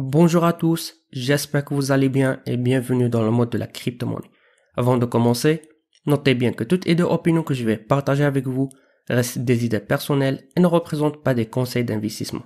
Bonjour à tous, j'espère que vous allez bien et bienvenue dans le mode de la crypto-monnaie. Avant de commencer, notez bien que toutes les deux opinions que je vais partager avec vous restent des idées personnelles et ne représentent pas des conseils d'investissement.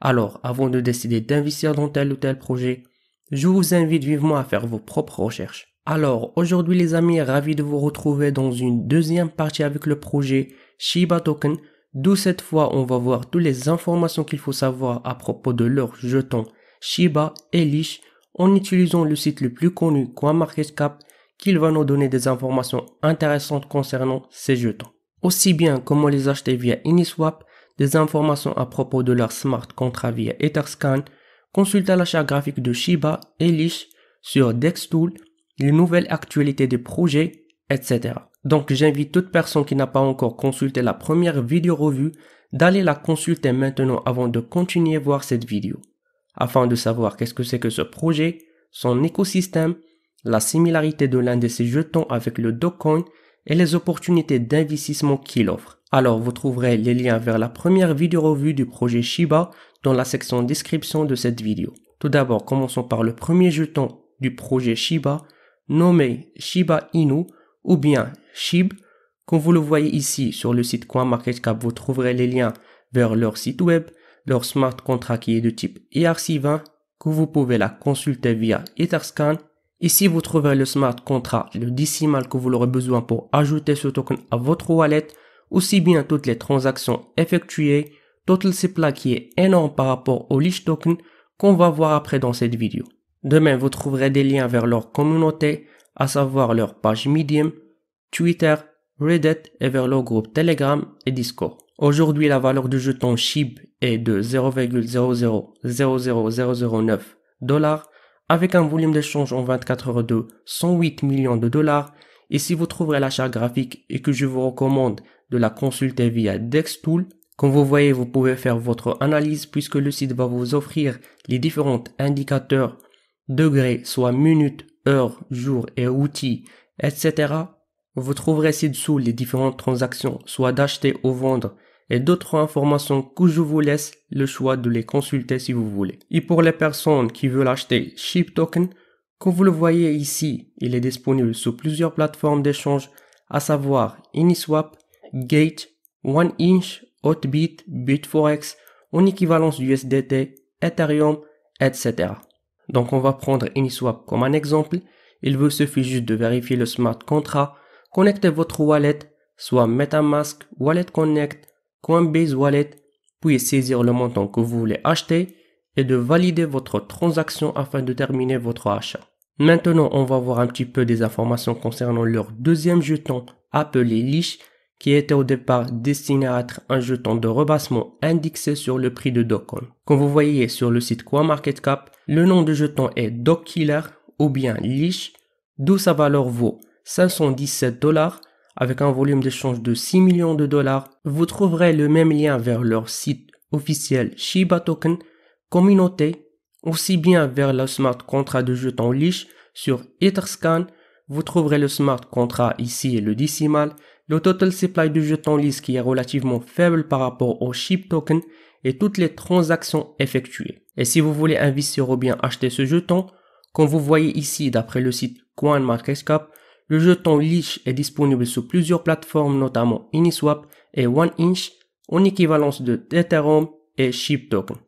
Alors, avant de décider d'investir dans tel ou tel projet, je vous invite vivement à faire vos propres recherches. Alors aujourd'hui les amis, ravi de vous retrouver dans une deuxième partie avec le projet Shiba Token, d'où cette fois on va voir toutes les informations qu'il faut savoir à propos de leur jeton Shiba et lish en utilisant le site le plus connu CoinMarketCap qu'il va nous donner des informations intéressantes concernant ces jetons. Aussi bien comment les acheter via Uniswap, des informations à propos de leur smart contract via Etherscan, consulter l'achat graphique de Shiba et lish sur Dextool les nouvelles actualités des projets, etc. Donc j'invite toute personne qui n'a pas encore consulté la première vidéo revue d'aller la consulter maintenant avant de continuer à voir cette vidéo, afin de savoir qu'est-ce que c'est que ce projet, son écosystème, la similarité de l'un de ses jetons avec le Dogecoin et les opportunités d'investissement qu'il offre. Alors vous trouverez les liens vers la première vidéo revue du projet Shiba dans la section description de cette vidéo. Tout d'abord, commençons par le premier jeton du projet Shiba, nommé Shiba Inu ou bien SHIB, comme vous le voyez ici sur le site CoinMarketCap, vous trouverez les liens vers leur site web, leur smart contract qui est de type ERC20, que vous pouvez la consulter via Etherscan. Ici, vous trouverez le smart contract, le décimal que vous aurez besoin pour ajouter ce token à votre wallet, aussi bien toutes les transactions effectuées, total supply qui est énorme par rapport au leash token qu'on va voir après dans cette vidéo. Demain, vous trouverez des liens vers leur communauté, à savoir leur page Medium, Twitter, Reddit et vers leur groupe Telegram et Discord. Aujourd'hui, la valeur du jeton SHIB est de 0,000009 dollars avec un volume d'échange en 24 heures de 108 millions de dollars. Et si vous trouverez la charte graphique et que je vous recommande de la consulter via Dextool, comme vous voyez, vous pouvez faire votre analyse puisque le site va vous offrir les différents indicateurs degrés, soit minutes, heures, jours et outils, etc., vous trouverez ci-dessous les différentes transactions, soit d'acheter ou vendre, et d'autres informations que je vous laisse le choix de les consulter si vous voulez. Et pour les personnes qui veulent acheter Sheep Token, comme vous le voyez ici, il est disponible sur plusieurs plateformes d'échange, à savoir Uniswap, Gate, OneInch, Hotbit, BitForex, en équivalence USDT, Ethereum, etc. Donc on va prendre Uniswap comme un exemple. Il vous suffit juste de vérifier le smart contract, connecter votre wallet, soit MetaMask, Wallet Connect, Coinbase Wallet, puis saisir le montant que vous voulez acheter et de valider votre transaction afin de terminer votre achat. Maintenant, on va voir un petit peu des informations concernant leur deuxième jeton appelé Leash qui était au départ destiné à être un jeton de rebassement indexé sur le prix de Dogecoin. Comme vous voyez sur le site CoinMarketCap, le nom de jeton est Dockiller ou bien Leash, d'où sa valeur vaut 517 dollars avec un volume d'échange de 6 millions de dollars. Vous trouverez le même lien vers leur site officiel Shiba Token Communauté, aussi bien vers le smart contrat de jeton Leash sur Etherscan vous trouverez le smart contrat ici et le decimal, le total supply du jeton LiSH qui est relativement faible par rapport au Chip token et toutes les transactions effectuées. Et si vous voulez investir ou bien acheter ce jeton, comme vous voyez ici d'après le site CoinMarketCap, le jeton LiSH est disponible sur plusieurs plateformes notamment Uniswap et OneInch en équivalence de Ethereum et SHIB token.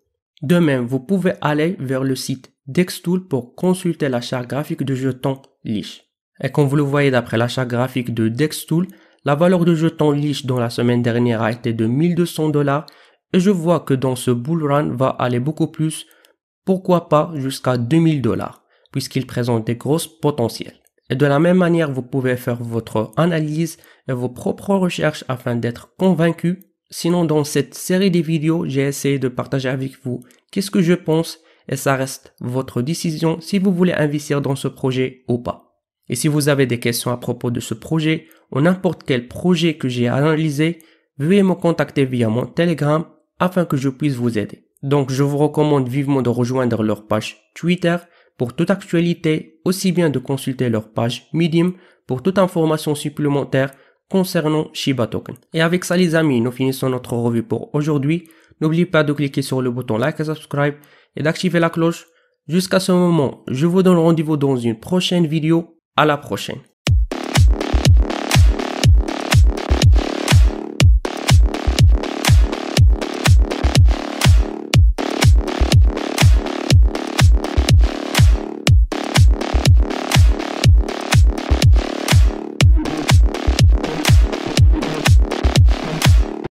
De même, vous pouvez aller vers le site Dextool pour consulter la charte graphique du jeton Leash. Et comme vous le voyez d'après l'achat graphique de Dextool, la valeur de jetons liche dans la semaine dernière a été de 1200 dollars et je vois que dans ce bull run va aller beaucoup plus, pourquoi pas jusqu'à 2000 dollars, puisqu'il présente des grosses potentiels. Et de la même manière, vous pouvez faire votre analyse et vos propres recherches afin d'être convaincu. Sinon, dans cette série de vidéos, j'ai essayé de partager avec vous qu'est-ce que je pense et ça reste votre décision si vous voulez investir dans ce projet ou pas. Et si vous avez des questions à propos de ce projet ou n'importe quel projet que j'ai analysé, veuillez me contacter via mon Telegram afin que je puisse vous aider. Donc je vous recommande vivement de rejoindre leur page Twitter pour toute actualité, aussi bien de consulter leur page Medium pour toute information supplémentaire concernant Shiba Token. Et avec ça les amis, nous finissons notre revue pour aujourd'hui. N'oubliez pas de cliquer sur le bouton like et subscribe et d'activer la cloche. Jusqu'à ce moment, je vous donne rendez-vous dans une prochaine vidéo à la prochaine.